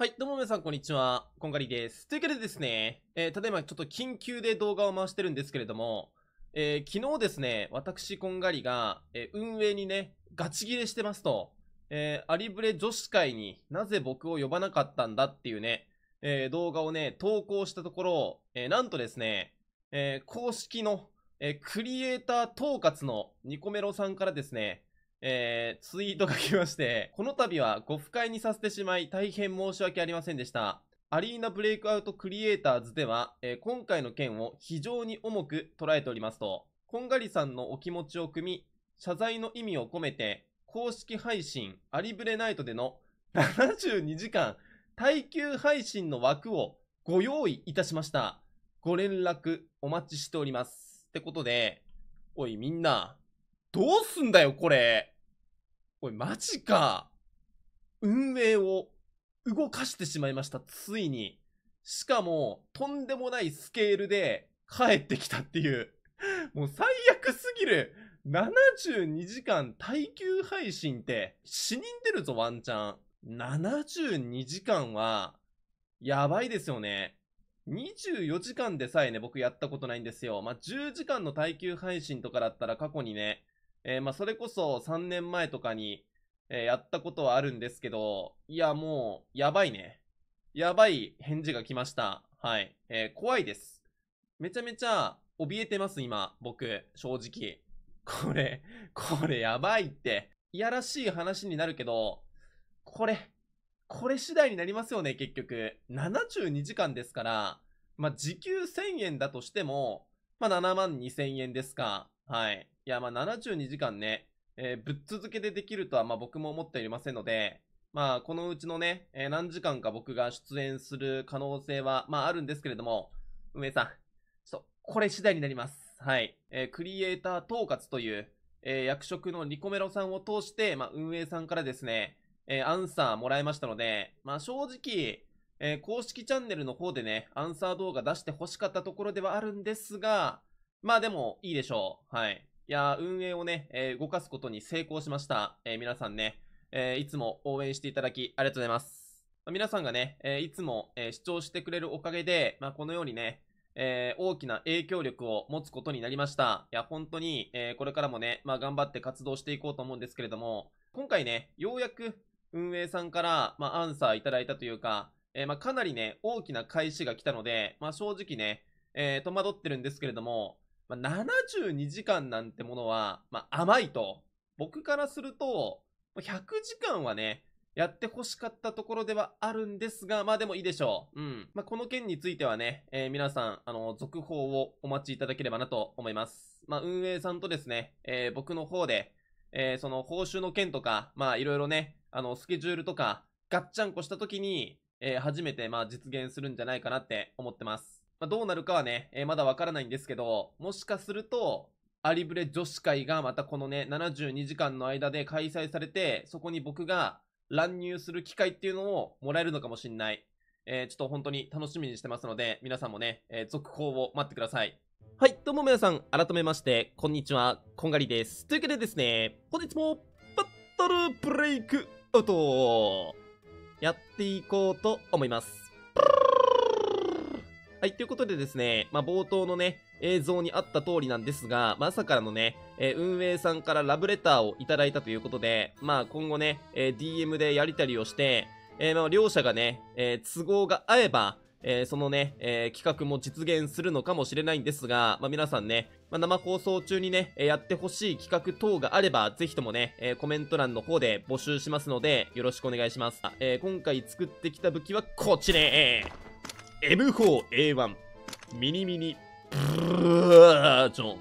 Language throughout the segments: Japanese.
はい、どうも皆さん、こんにちは。こんがりです。というわけでですね、えー、ただいまちょっと緊急で動画を回してるんですけれども、えー、昨日ですね、私、こんがりが、えー、運営にね、ガチギレしてますと、えー、アリブレ女子会になぜ僕を呼ばなかったんだっていうね、え動画をね、投稿したところ、えなんとですね、え公式の、えクリエイター統括のニコメロさんからですね、えー、ツイート書きまして、この度はご不快にさせてしまい大変申し訳ありませんでした。アリーナブレイクアウトクリエイターズでは、えー、今回の件を非常に重く捉えておりますと、こんがりさんのお気持ちを汲み、謝罪の意味を込めて、公式配信アリブレナイトでの72 時間耐久配信の枠をご用意いたしました。ご連絡お待ちしております。ってことで、おいみんな、どうすんだよ、これ。おい、マジか。運営を動かしてしまいました、ついに。しかも、とんでもないスケールで帰ってきたっていう。もう最悪すぎる。72時間耐久配信って死人出るぞ、ワンチャン。72時間は、やばいですよね。24時間でさえね、僕やったことないんですよ。まあ、10時間の耐久配信とかだったら過去にね、えー、まあ、それこそ3年前とかに、えー、やったことはあるんですけど、いや、もう、やばいね。やばい返事が来ました。はい。えー、怖いです。めちゃめちゃ、怯えてます、今、僕、正直。これ、これやばいって。いやらしい話になるけど、これ、これ次第になりますよね、結局。72時間ですから、まあ、時給1000円だとしても、まあ、7万2000円ですか。はい。いや、まあ、72時間ね、えー、ぶっ続けでできるとは、まあ、僕も思っておりませんので、まあ、このうちのね、えー、何時間か僕が出演する可能性は、まあ、あるんですけれども、運営さん、そう、これ次第になります。はい。えー、クリエイター統括という、えー、役職のニコメロさんを通して、まあ、運営さんからですね、えー、アンサーもらいましたので、まあ、正直、えー、公式チャンネルの方でね、アンサー動画出して欲しかったところではあるんですが、まあでも、いいでしょう。はい。いや、運営をね、えー、動かすことに成功しました。えー、皆さんね、えー、いつも応援していただきありがとうございます。まあ、皆さんがね、えいつも、え視聴してくれるおかげで、まあ、このようにね、え大きな影響力を持つことになりました。いや、本当に、えこれからもね、まあ、頑張って活動していこうと思うんですけれども、今回ね、ようやく運営さんから、まアンサーいただいたというか、えまかなりね、大きな返しが来たので、ま正直ね、え戸惑ってるんですけれども、まあ、72時間なんてものは、まあ、甘いと。僕からすると、100時間はね、やって欲しかったところではあるんですが、まあでもいいでしょう。うん。まあ、この件についてはね、えー、皆さん、あの、続報をお待ちいただければなと思います。まあ、運営さんとですね、えー、僕の方で、えー、その報酬の件とか、まあいろいろね、あの、スケジュールとか、ガッチャンコした時に、え初めて、まあ実現するんじゃないかなって思ってます。まあ、どうなるかはね、えー、まだわからないんですけど、もしかすると、アリブレ女子会がまたこのね、72時間の間で開催されて、そこに僕が乱入する機会っていうのをもらえるのかもしんない。えー、ちょっと本当に楽しみにしてますので、皆さんもね、えー、続報を待ってください。はい、どうも皆さん、改めまして、こんにちは、こんがりです。というわけでですね、本日も、バトルブレイクアウトやっていこうと思います。はい、ということでですね、まあ、冒頭のね、映像にあった通りなんですが、まあ、朝からのね、えー、運営さんからラブレターをいただいたということで、まあ、今後ね、えー、DM でやりたりをして、えー、まあ、両者がね、え都合が合えば、えそのね、え企画も実現するのかもしれないんですが、まあ、皆さんね、まあ、生放送中にね、えやってほしい企画等があれば、ぜひともね、えコメント欄の方で募集しますので、よろしくお願いします。あえ今回作ってきた武器はこっちね M4A1 ミニミニブージョン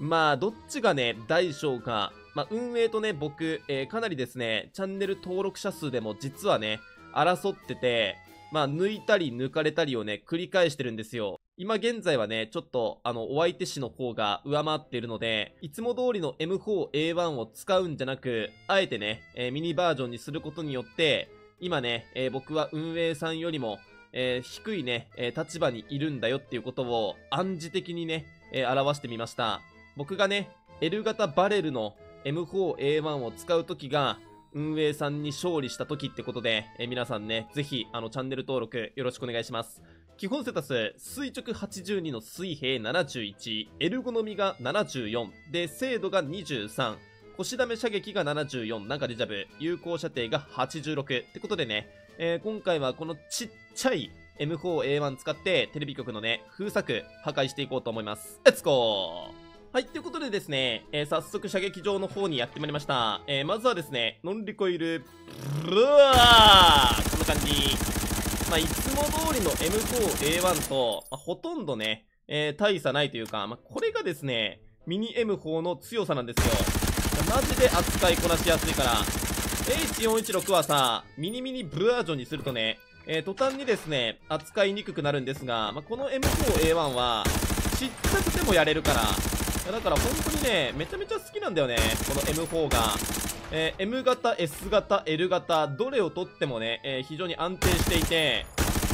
まあどっちがね大小かまあ、運営とね、僕、えー、かなりですね、チャンネル登録者数でも実はね、争ってて、まあ、抜いたり抜かれたりをね、繰り返してるんですよ。今現在はね、ちょっと、あの、お相手氏の方が上回っているので、いつも通りの M4A1 を使うんじゃなく、あえてね、えー、ミニバージョンにすることによって、今ね、えー、僕は運営さんよりも、えー、低いね、え立場にいるんだよっていうことを暗示的にね、え表してみました。僕がね、L 型バレルの M4A1 を使うときが、運営さんに勝利したときってことで、え皆さんね、ぜひ、あの、チャンネル登録よろしくお願いします。基本セタス、垂直82の水平71、エルゴノミが74、で、精度が23、腰ダメ射撃が74、かデジャブ、有効射程が86ってことでね、えー、今回はこのちっちゃい M4A1 使ってテレビ局のね、封鎖破壊していこうと思います。レッツゴーはい、ということでですね、えー、早速射撃場の方にやってまいりました。えー、まずはですね、ノンリコイル、ブルーこんな感じ。まあ、いつも通りの M4A1 と、まあ、ほとんどね、えー、大差ないというか、まあ、これがですね、ミニ M4 の強さなんですよ。マジで扱いこなしやすいから、H416 はさ、ミニミニブラージョンにするとね、えー、途端にですね、扱いにくくなるんですが、まあ、この M4A1 は、ちっちゃくてもやれるから、だから本当にね、めちゃめちゃ好きなんだよね、この M4 が。えー、M 型、S 型、L 型、どれをとってもね、えー、非常に安定していて、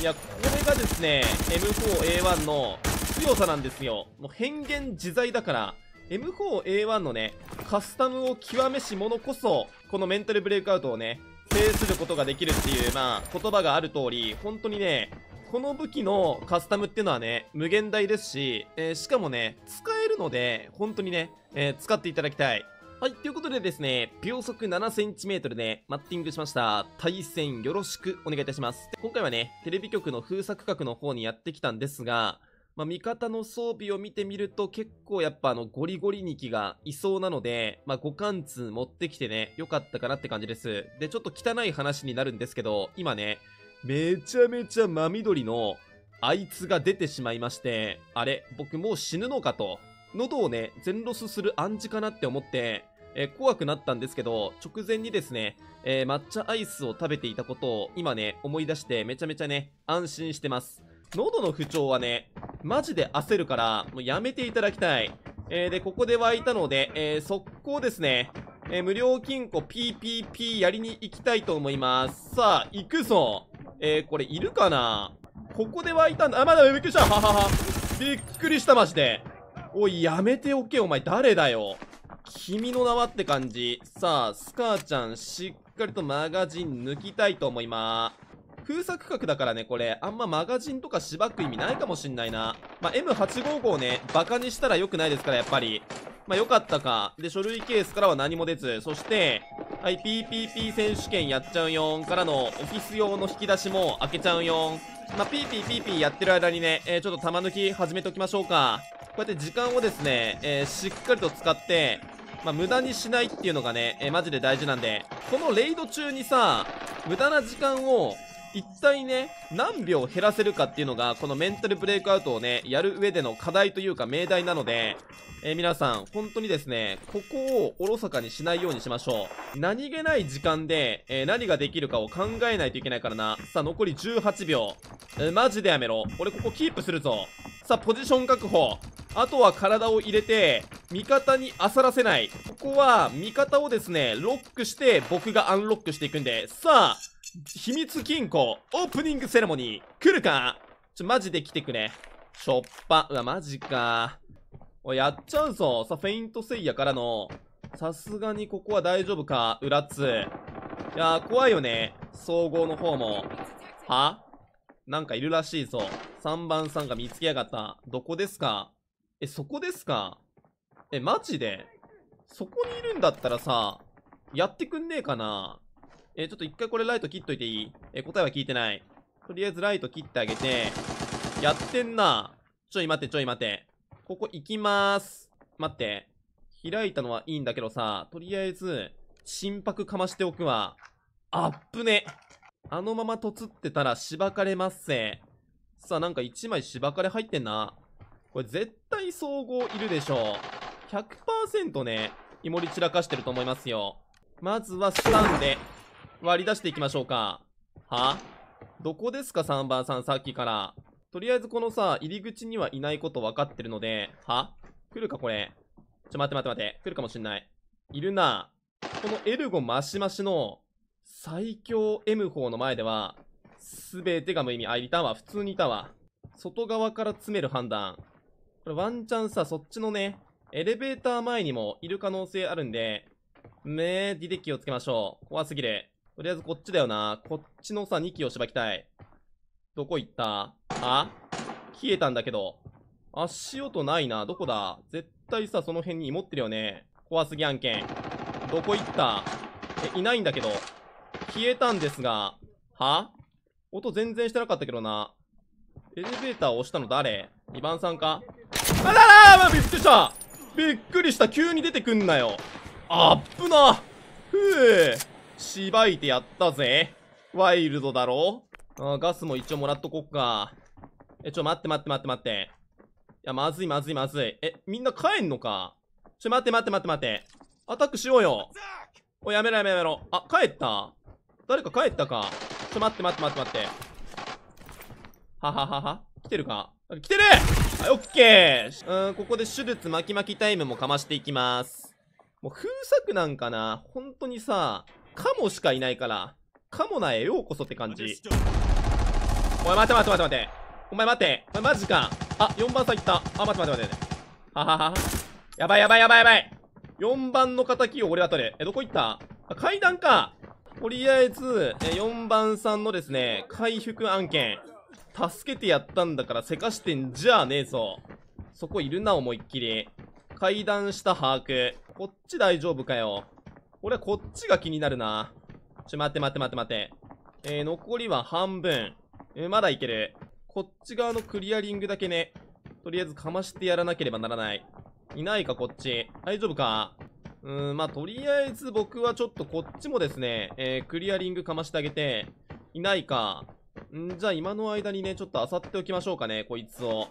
いや、これがですね、M4A1 の強さなんですよ。もう変幻自在だから、M4A1 のね、カスタムを極めし者こそ、このメンタルブレイクアウトをね、制することができるっていう、まあ、言葉がある通り、本当にね、この武器のカスタムっていうのはね、無限大ですし、えー、しかもね、使えるので、本当にね、えー、使っていただきたい。はい、ということでですね、秒速 7cm でマッティングしました。対戦よろしくお願いいたします。今回はね、テレビ局の封鎖区画の方にやってきたんですが、まあ、味方の装備を見てみると結構やっぱあのゴリゴリニキがいそうなので、まあ、5貫通持ってきてね、良かったかなって感じです。で、ちょっと汚い話になるんですけど、今ね、めちゃめちゃ真緑のあいつが出てしまいまして、あれ、僕もう死ぬのかと。喉をね、全ロスする暗示かなって思って、えー、怖くなったんですけど、直前にですね、えー、抹茶アイスを食べていたことを今ね、思い出してめちゃめちゃね、安心してます。喉の不調はね、マジで焦るから、もうやめていただきたい。えー、で、ここで湧いたので、えー、速攻ですね。えー、無料金庫 PPP やりに行きたいと思います。さあ、行くぞ。えー、これいるかなここで湧いたんだ。あ、まだびっくりした。ははは。びっくりした、マジで。おい、やめておけ、お前。誰だよ。君の名はって感じ。さあ、スカーちゃん、しっかりとマガジン抜きたいと思います。封鎖区画だからね、これ。あんまマガジンとかしばく意味ないかもしんないな。まあ、M855 ね、バカにしたら良くないですから、やっぱり。まあ、良かったか。で、書類ケースからは何も出ず。そして、はい、PPP 選手権やっちゃうよからの、オフィス用の引き出しも開けちゃうよまあ、ピーピーピーピーやってる間にね、えー、ちょっと玉抜き始めておきましょうか。こうやって時間をですね、えー、しっかりと使って、まあ、無駄にしないっていうのがね、えー、マジで大事なんで、このレイド中にさ、無駄な時間を一体ね、何秒減らせるかっていうのが、このメンタルブレイクアウトをね、やる上での課題というか命題なので、えー、皆さん、本当にですね、ここをおろそかにしないようにしましょう。何気ない時間で、えー、何ができるかを考えないといけないからな。さあ、残り18秒。えー、マジでやめろ。俺ここキープするぞ。さあポジション確保あとは体を入れて味方に漁らせないここは味方をですねロックして僕がアンロックしていくんでさあ秘密金庫オープニングセレモニー来るかちょマジで来てくれしょっぱうわマジかおいやっちゃうぞさあフェイントセイヤからのさすがにここは大丈夫か裏っついやー怖いよね総合の方もはなんかいるらしいぞ。3番さんが見つけやがった。どこですかえ、そこですかえ、マジでそこにいるんだったらさ、やってくんねえかなえちょっと一回これライト切っといていいえ答えは聞いてない。とりあえずライト切ってあげて、やってんな。ちょい待って、ちょい待って。ここ行きまーす。待って。開いたのはいいんだけどさ、とりあえず、心拍かましておくわ。あっぶね。あのままとつってたらしばかれますせ。さあ、なんか1枚しばかれ入ってんな。これ絶対総合いるでしょう。100%ね、イモリ散らかしてると思いますよ。まずはスタンで割り出していきましょうか。はどこですか、3番さん、さっきから。とりあえずこのさ、入り口にはいないこと分かってるので、は来るか、これ。ちょ、待って待って待って。来るかもしんない。いるな。このエルゴマシマシの最強 M 4の前では、すべてが無意味。あ、いたわ。普通にいたわ。外側から詰める判断。これワンチャンさ、そっちのね、エレベーター前にもいる可能性あるんで、めえ、ディデッキをつけましょう。怖すぎる。とりあえずこっちだよな。こっちのさ、2機をしばきたい。どこ行ったあ消えたんだけど。足音ないな。どこだ絶対さ、その辺に持ってるよね。怖すぎ案件。どこ行ったえ、いないんだけど。消えたんですが、は音全然してなかったけどな。エレベーターを押したの誰 ?2 番さんかあららまあ、びっくりしたびっくりした急に出てくんなよあっぶなふぅしばいてやったぜワイルドだろあガスも一応もらっとこっか。え、ちょ、待って待って待って待って。いや、まずいまずいまずい。え、みんな帰んのかちょ、待って待って待って待って。アタックしようよ。お、やめろやめろやめろ。あ、帰った誰か帰ったか。ちょ、待って待って待って待って。はははは。来てるか来てるはい、オッケーうん、ここで手術巻き巻きタイムもかましていきます。もう封鎖なんかな本当にさ、カモしかいないから、カモなえようこそって感じ。おい、待て待て待て待て。お前待て。お前マジか。あ、4番さん行った。あ、待て待て待てて。ははは。やばいやばいやばいやばい。4番の仇を俺は取る。え、どこ行ったあ、階段か。とりあえず、4番さんのですね、回復案件。助けてやったんだから、せかしてんじゃねえぞ。そこいるな、思いっきり。階段下把握。こっち大丈夫かよ。俺はこっちが気になるな。ちょ、待って待って待って待って。えー、残りは半分。えー、まだいける。こっち側のクリアリングだけね。とりあえずかましてやらなければならない。いないか、こっち。大丈夫かうん、まあ、とりあえず僕はちょっとこっちもですね、えー、クリアリングかましてあげて、いないか。んじゃあ今の間にね、ちょっと漁っておきましょうかね、こいつを。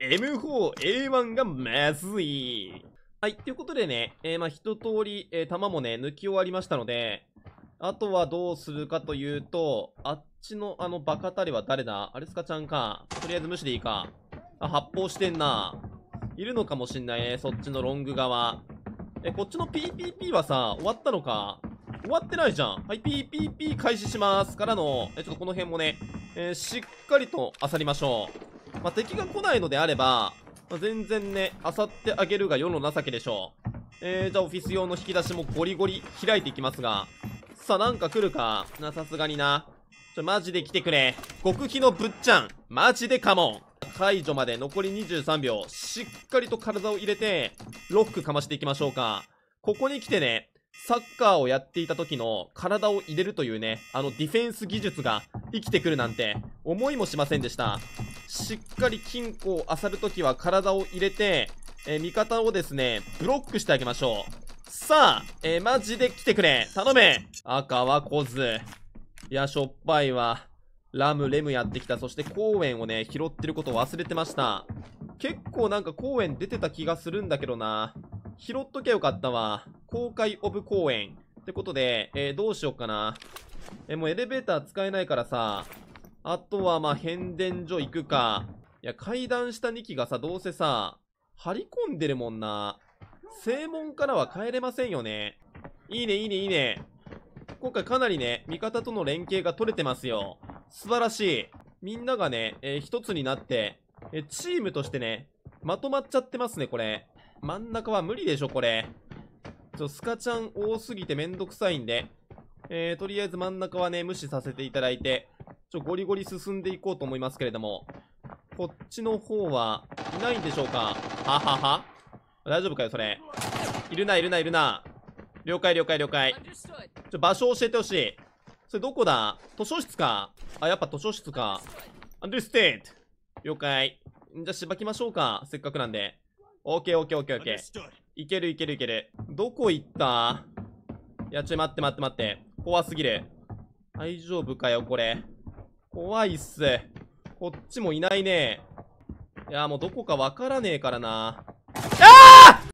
M4A1 がまずい。はい、ということでね、えー、まあ一通り、えー、弾もね、抜き終わりましたので、あとはどうするかというと、あっちのあのバカたれは誰だアレスカちゃんか。とりあえず無視でいいか。あ、発砲してんな。いるのかもしんないね、そっちのロング側。え、こっちの PPP はさ、終わったのか終わってないじゃん。はい、PPP 開始しますからの、え、ちょっとこの辺もね、えー、しっかりと漁りましょう。まあ、敵が来ないのであれば、まあ、全然ね、漁ってあげるが世の情けでしょう。えー、じゃあオフィス用の引き出しもゴリゴリ開いていきますが。さあ、なんか来るか。な、さすがにな。ちょ、マジで来てくれ。極秘のぶっちゃん。マジでカモン。解除まで残り23秒、しっかりと体を入れて、ロックかましていきましょうか。ここに来てね、サッカーをやっていた時の体を入れるというね、あのディフェンス技術が生きてくるなんて思いもしませんでした。しっかり金庫を漁るときは体を入れて、えー、味方をですね、ブロックしてあげましょう。さあ、えー、マジで来てくれ。頼め。赤は来ず。いや、しょっぱいわ。ラム、レムやってきた。そして公園をね、拾ってることを忘れてました。結構なんか公園出てた気がするんだけどな。拾っときゃよかったわ。公開オブ公園。ってことで、えー、どうしようかな。えー、もうエレベーター使えないからさ、あとはま変電所行くか。いや、階段下2機がさ、どうせさ、張り込んでるもんな。正門からは帰れませんよね。いいね、いいね、いいね。今回かなりね、味方との連携が取れてますよ。素晴らしい。みんながね、えー、一つになって、えー、チームとしてね、まとまっちゃってますね、これ。真ん中は無理でしょ、これ。ちょ、スカちゃん多すぎてめんどくさいんで、えー、とりあえず真ん中はね、無視させていただいて、ちょ、ゴリゴリ進んでいこうと思いますけれども、こっちの方はいないんでしょうかははは大丈夫かよ、それ。いるな、いるな、いるな。了解、了解、了解。ちょ、場所教えてほしい。それどこだ図書室か。あ、やっぱ図書室か。understand. 了解。じゃあ、ばきましょうか。せっかくなんで。オッケーオッケーオッケーオッケー。いけるいけるいける。どこ行ったいや、ちょ、待って待って待って。怖すぎる。大丈夫かよ、これ。怖いっす。こっちもいないね。いや、もうどこかわからねえからな。ああ